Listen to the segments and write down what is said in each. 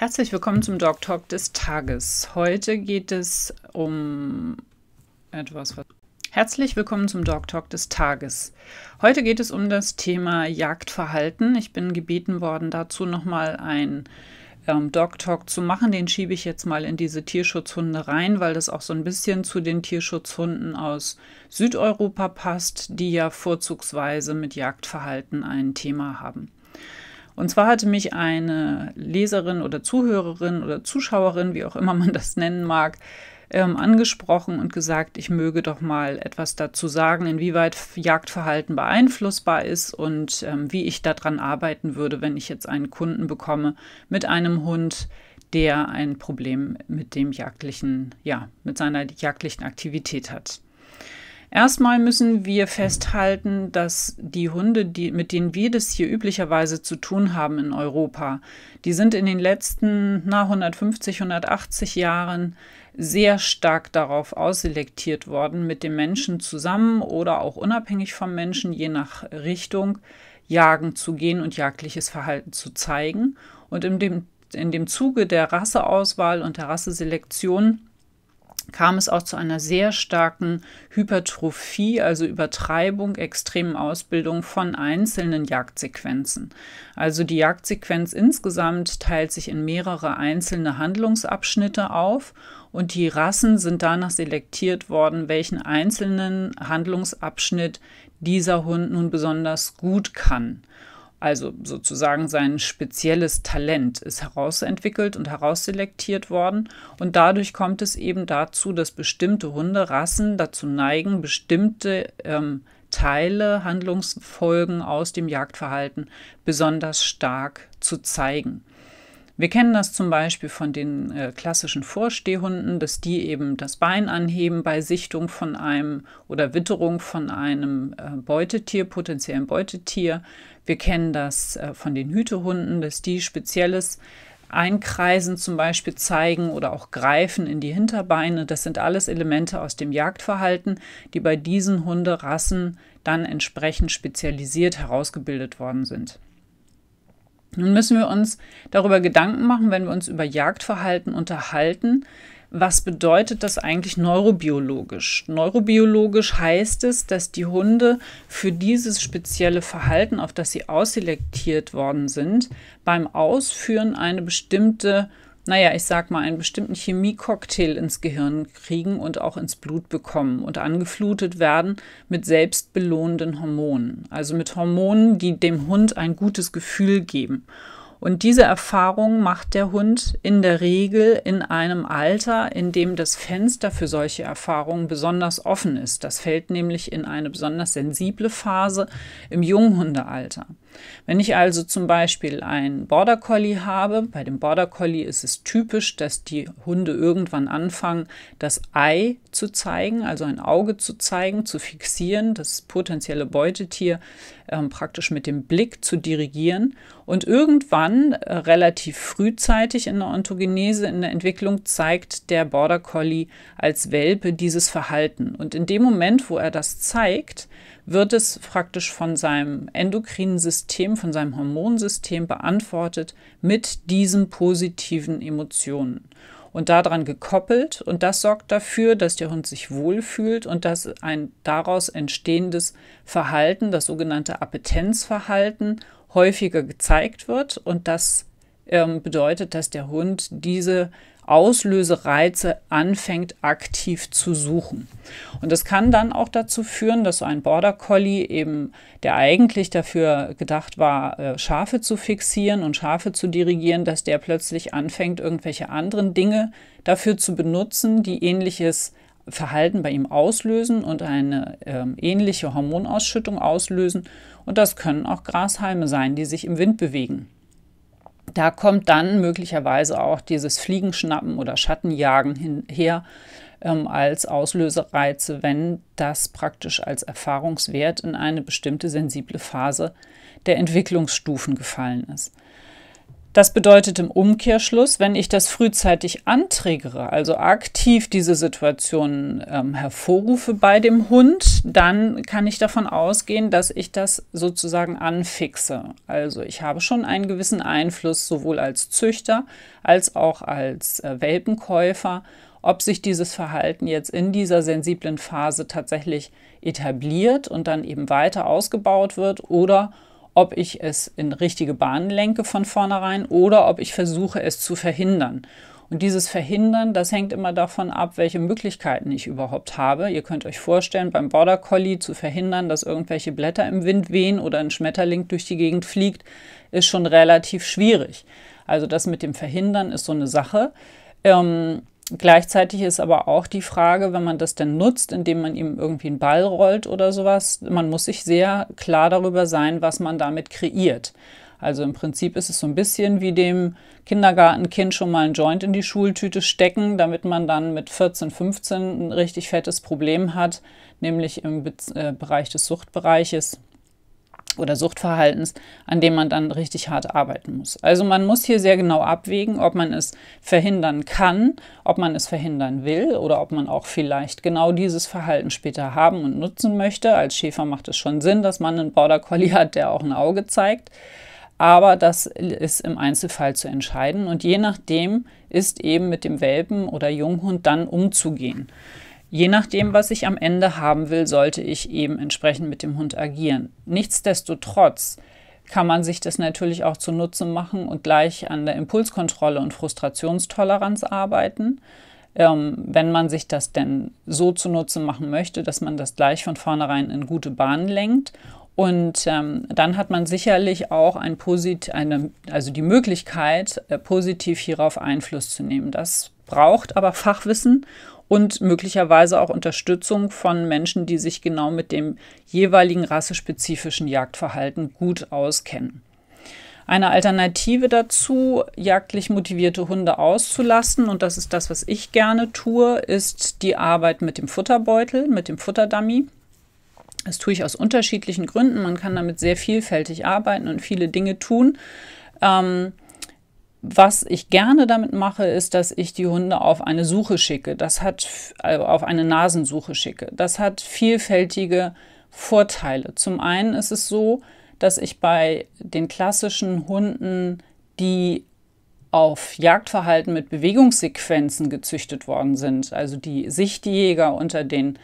Herzlich willkommen zum Dog Talk des Tages. Heute geht es um etwas. Herzlich willkommen zum Dog Talk des Tages. Heute geht es um das Thema Jagdverhalten. Ich bin gebeten worden, dazu nochmal ein ähm, Dog Talk zu machen. Den schiebe ich jetzt mal in diese Tierschutzhunde rein, weil das auch so ein bisschen zu den Tierschutzhunden aus Südeuropa passt, die ja vorzugsweise mit Jagdverhalten ein Thema haben. Und zwar hatte mich eine Leserin oder Zuhörerin oder Zuschauerin, wie auch immer man das nennen mag, ähm, angesprochen und gesagt, ich möge doch mal etwas dazu sagen, inwieweit Jagdverhalten beeinflussbar ist und ähm, wie ich daran arbeiten würde, wenn ich jetzt einen Kunden bekomme mit einem Hund, der ein Problem mit dem jagdlichen, ja, mit seiner jagdlichen Aktivität hat. Erstmal müssen wir festhalten, dass die Hunde, die, mit denen wir das hier üblicherweise zu tun haben in Europa, die sind in den letzten na, 150, 180 Jahren sehr stark darauf ausselektiert worden, mit dem Menschen zusammen oder auch unabhängig vom Menschen, je nach Richtung, jagen zu gehen und jagdliches Verhalten zu zeigen. Und in dem, in dem Zuge der Rasseauswahl und der Rasseselektion kam es auch zu einer sehr starken Hypertrophie, also Übertreibung, extremen Ausbildung von einzelnen Jagdsequenzen. Also die Jagdsequenz insgesamt teilt sich in mehrere einzelne Handlungsabschnitte auf und die Rassen sind danach selektiert worden, welchen einzelnen Handlungsabschnitt dieser Hund nun besonders gut kann also sozusagen sein spezielles Talent, ist herausentwickelt und herausselektiert worden. Und dadurch kommt es eben dazu, dass bestimmte Hunderassen dazu neigen, bestimmte ähm, Teile, Handlungsfolgen aus dem Jagdverhalten besonders stark zu zeigen. Wir kennen das zum Beispiel von den äh, klassischen Vorstehhunden, dass die eben das Bein anheben bei Sichtung von einem oder Witterung von einem äh, Beutetier, potenziellen Beutetier. Wir kennen das äh, von den Hütehunden, dass die spezielles Einkreisen zum Beispiel zeigen oder auch Greifen in die Hinterbeine. Das sind alles Elemente aus dem Jagdverhalten, die bei diesen Hunderassen dann entsprechend spezialisiert herausgebildet worden sind. Nun müssen wir uns darüber Gedanken machen, wenn wir uns über Jagdverhalten unterhalten, was bedeutet das eigentlich neurobiologisch? Neurobiologisch heißt es, dass die Hunde für dieses spezielle Verhalten, auf das sie ausselektiert worden sind, beim Ausführen eine bestimmte naja, ich sag mal, einen bestimmten Chemiecocktail ins Gehirn kriegen und auch ins Blut bekommen und angeflutet werden mit selbstbelohnenden Hormonen. Also mit Hormonen, die dem Hund ein gutes Gefühl geben. Und diese Erfahrung macht der Hund in der Regel in einem Alter, in dem das Fenster für solche Erfahrungen besonders offen ist. Das fällt nämlich in eine besonders sensible Phase im Junghundealter. Wenn ich also zum Beispiel einen Border Collie habe, bei dem Border Collie ist es typisch, dass die Hunde irgendwann anfangen, das Ei zu zeigen, also ein Auge zu zeigen, zu fixieren, das potenzielle Beutetier äh, praktisch mit dem Blick zu dirigieren und irgendwann äh, relativ frühzeitig in der Ontogenese, in der Entwicklung zeigt der Border Collie als Welpe dieses Verhalten. Und in dem Moment, wo er das zeigt, wird es praktisch von seinem endokrinen System, von seinem Hormonsystem beantwortet mit diesen positiven Emotionen und daran gekoppelt. Und das sorgt dafür, dass der Hund sich wohlfühlt und dass ein daraus entstehendes Verhalten, das sogenannte Appetenzverhalten, häufiger gezeigt wird. Und das ähm, bedeutet, dass der Hund diese Auslösereize anfängt aktiv zu suchen. Und das kann dann auch dazu führen, dass so ein Border Collie eben, der eigentlich dafür gedacht war, äh, Schafe zu fixieren und Schafe zu dirigieren, dass der plötzlich anfängt, irgendwelche anderen Dinge dafür zu benutzen, die ähnliches Verhalten bei ihm auslösen und eine äh, ähnliche Hormonausschüttung auslösen. Und das können auch Grashalme sein, die sich im Wind bewegen. Da kommt dann möglicherweise auch dieses Fliegenschnappen oder Schattenjagen hinher ähm, als Auslösereize, wenn das praktisch als Erfahrungswert in eine bestimmte sensible Phase der Entwicklungsstufen gefallen ist. Das bedeutet im Umkehrschluss, wenn ich das frühzeitig anträgere, also aktiv diese Situation ähm, hervorrufe bei dem Hund, dann kann ich davon ausgehen, dass ich das sozusagen anfixe. Also ich habe schon einen gewissen Einfluss sowohl als Züchter als auch als äh, Welpenkäufer, ob sich dieses Verhalten jetzt in dieser sensiblen Phase tatsächlich etabliert und dann eben weiter ausgebaut wird oder ob ob ich es in richtige Bahnen lenke von vornherein oder ob ich versuche, es zu verhindern. Und dieses Verhindern, das hängt immer davon ab, welche Möglichkeiten ich überhaupt habe. Ihr könnt euch vorstellen, beim Border Collie zu verhindern, dass irgendwelche Blätter im Wind wehen oder ein Schmetterling durch die Gegend fliegt, ist schon relativ schwierig. Also das mit dem Verhindern ist so eine Sache. Ähm, Gleichzeitig ist aber auch die Frage, wenn man das denn nutzt, indem man ihm irgendwie einen Ball rollt oder sowas, man muss sich sehr klar darüber sein, was man damit kreiert. Also im Prinzip ist es so ein bisschen wie dem Kindergartenkind schon mal einen Joint in die Schultüte stecken, damit man dann mit 14, 15 ein richtig fettes Problem hat, nämlich im Be äh, Bereich des Suchtbereiches oder Suchtverhaltens, an dem man dann richtig hart arbeiten muss. Also man muss hier sehr genau abwägen, ob man es verhindern kann, ob man es verhindern will oder ob man auch vielleicht genau dieses Verhalten später haben und nutzen möchte. Als Schäfer macht es schon Sinn, dass man einen Border Collie hat, der auch ein Auge zeigt. Aber das ist im Einzelfall zu entscheiden und je nachdem ist eben mit dem Welpen oder Junghund dann umzugehen. Je nachdem, was ich am Ende haben will, sollte ich eben entsprechend mit dem Hund agieren. Nichtsdestotrotz kann man sich das natürlich auch zunutze machen und gleich an der Impulskontrolle und Frustrationstoleranz arbeiten, ähm, wenn man sich das denn so zunutze machen möchte, dass man das gleich von vornherein in gute Bahnen lenkt. Und ähm, dann hat man sicherlich auch ein Posit eine, also die Möglichkeit, äh, positiv hierauf Einfluss zu nehmen. Das braucht aber Fachwissen und möglicherweise auch Unterstützung von Menschen, die sich genau mit dem jeweiligen rassespezifischen Jagdverhalten gut auskennen. Eine Alternative dazu, jagdlich motivierte Hunde auszulassen, und das ist das, was ich gerne tue, ist die Arbeit mit dem Futterbeutel, mit dem Futterdummy. Das tue ich aus unterschiedlichen Gründen. Man kann damit sehr vielfältig arbeiten und viele Dinge tun. Ähm, was ich gerne damit mache, ist, dass ich die Hunde auf eine Suche schicke. Das hat also auf eine Nasensuche schicke. Das hat vielfältige Vorteile. Zum einen ist es so, dass ich bei den klassischen Hunden, die auf Jagdverhalten mit Bewegungssequenzen gezüchtet worden sind, also die Sichtjäger unter den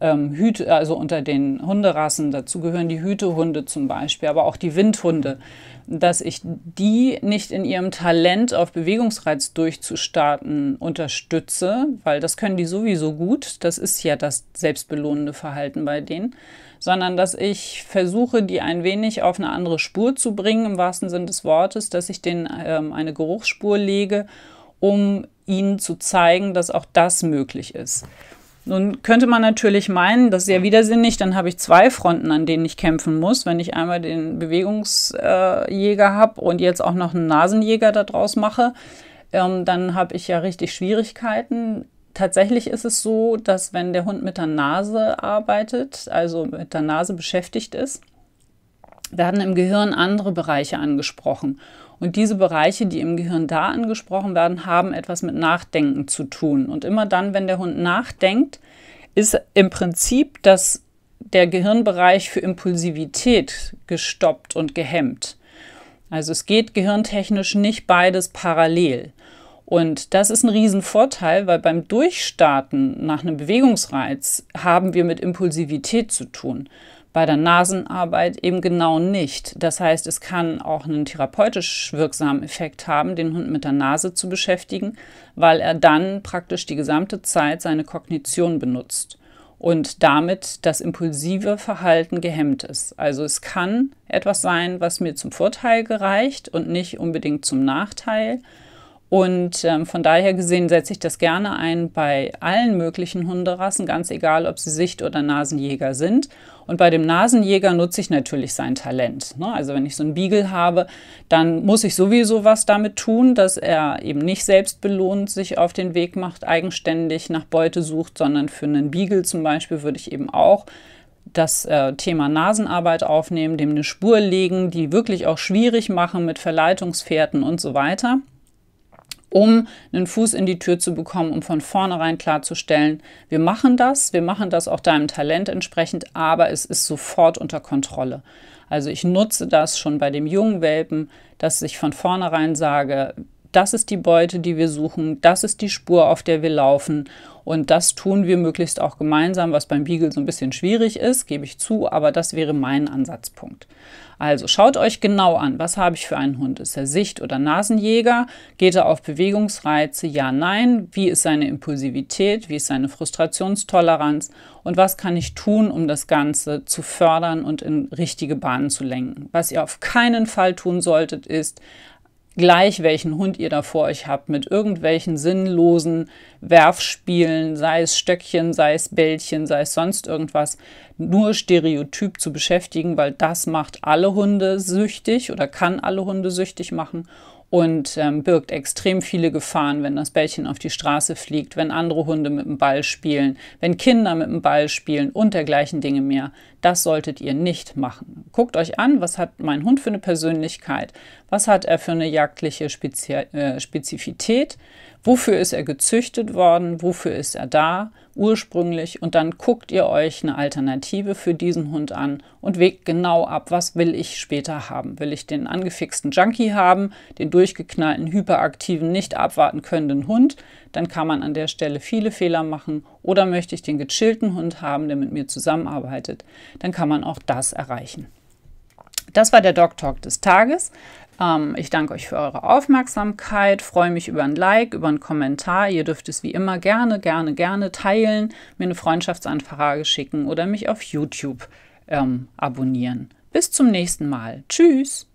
ähm, Hüte, also unter den Hunderassen, dazu gehören die Hütehunde zum Beispiel, aber auch die Windhunde, dass ich die nicht in ihrem Talent auf Bewegungsreiz durchzustarten unterstütze, weil das können die sowieso gut, das ist ja das selbstbelohnende Verhalten bei denen, sondern dass ich versuche, die ein wenig auf eine andere Spur zu bringen, im wahrsten Sinn des Wortes, dass ich denen ähm, eine Geruchsspur lege, um ihnen zu zeigen, dass auch das möglich ist. Nun könnte man natürlich meinen, das ist ja mhm. widersinnig, dann habe ich zwei Fronten, an denen ich kämpfen muss, wenn ich einmal den Bewegungsjäger äh, habe und jetzt auch noch einen Nasenjäger daraus mache, ähm, dann habe ich ja richtig Schwierigkeiten. Tatsächlich ist es so, dass wenn der Hund mit der Nase arbeitet, also mit der Nase beschäftigt ist, werden im Gehirn andere Bereiche angesprochen. Und diese Bereiche, die im Gehirn da angesprochen werden, haben etwas mit Nachdenken zu tun. Und immer dann, wenn der Hund nachdenkt, ist im Prinzip das, der Gehirnbereich für Impulsivität gestoppt und gehemmt. Also es geht gehirntechnisch nicht beides parallel. Und das ist ein Riesenvorteil, weil beim Durchstarten nach einem Bewegungsreiz haben wir mit Impulsivität zu tun bei der Nasenarbeit eben genau nicht. Das heißt, es kann auch einen therapeutisch wirksamen Effekt haben, den Hund mit der Nase zu beschäftigen, weil er dann praktisch die gesamte Zeit seine Kognition benutzt und damit das impulsive Verhalten gehemmt ist. Also es kann etwas sein, was mir zum Vorteil gereicht und nicht unbedingt zum Nachteil. Und ähm, von daher gesehen setze ich das gerne ein bei allen möglichen Hunderassen, ganz egal, ob sie Sicht- oder Nasenjäger sind und bei dem Nasenjäger nutze ich natürlich sein Talent. Ne? Also wenn ich so einen Beagle habe, dann muss ich sowieso was damit tun, dass er eben nicht selbst belohnt sich auf den Weg macht, eigenständig nach Beute sucht, sondern für einen Beagle zum Beispiel würde ich eben auch das äh, Thema Nasenarbeit aufnehmen, dem eine Spur legen, die wirklich auch schwierig machen mit Verleitungspferden und so weiter um einen Fuß in die Tür zu bekommen, um von vornherein klarzustellen, wir machen das, wir machen das auch deinem Talent entsprechend, aber es ist sofort unter Kontrolle. Also ich nutze das schon bei dem jungen Welpen, dass ich von vornherein sage, das ist die Beute, die wir suchen, das ist die Spur, auf der wir laufen. Und das tun wir möglichst auch gemeinsam, was beim Beagle so ein bisschen schwierig ist, gebe ich zu, aber das wäre mein Ansatzpunkt. Also schaut euch genau an, was habe ich für einen Hund? Ist er Sicht- oder Nasenjäger? Geht er auf Bewegungsreize? Ja, nein. Wie ist seine Impulsivität? Wie ist seine Frustrationstoleranz? Und was kann ich tun, um das Ganze zu fördern und in richtige Bahnen zu lenken? Was ihr auf keinen Fall tun solltet, ist gleich welchen Hund ihr da vor euch habt, mit irgendwelchen sinnlosen Werfspielen, sei es Stöckchen, sei es Bällchen, sei es sonst irgendwas, nur stereotyp zu beschäftigen, weil das macht alle Hunde süchtig oder kann alle Hunde süchtig machen und ähm, birgt extrem viele Gefahren, wenn das Bällchen auf die Straße fliegt, wenn andere Hunde mit dem Ball spielen, wenn Kinder mit dem Ball spielen und dergleichen Dinge mehr. Das solltet ihr nicht machen. Guckt euch an, was hat mein Hund für eine Persönlichkeit, was hat er für eine jagdliche Spezi äh, Spezifität Wofür ist er gezüchtet worden? Wofür ist er da ursprünglich? Und dann guckt ihr euch eine Alternative für diesen Hund an und wägt genau ab, was will ich später haben? Will ich den angefixten Junkie haben, den durchgeknallten, hyperaktiven, nicht abwarten könnenden Hund? Dann kann man an der Stelle viele Fehler machen. Oder möchte ich den gechillten Hund haben, der mit mir zusammenarbeitet? Dann kann man auch das erreichen. Das war der Dog Talk des Tages. Ähm, ich danke euch für eure Aufmerksamkeit, freue mich über ein Like, über einen Kommentar. Ihr dürft es wie immer gerne, gerne, gerne teilen, mir eine Freundschaftsanfrage schicken oder mich auf YouTube ähm, abonnieren. Bis zum nächsten Mal. Tschüss!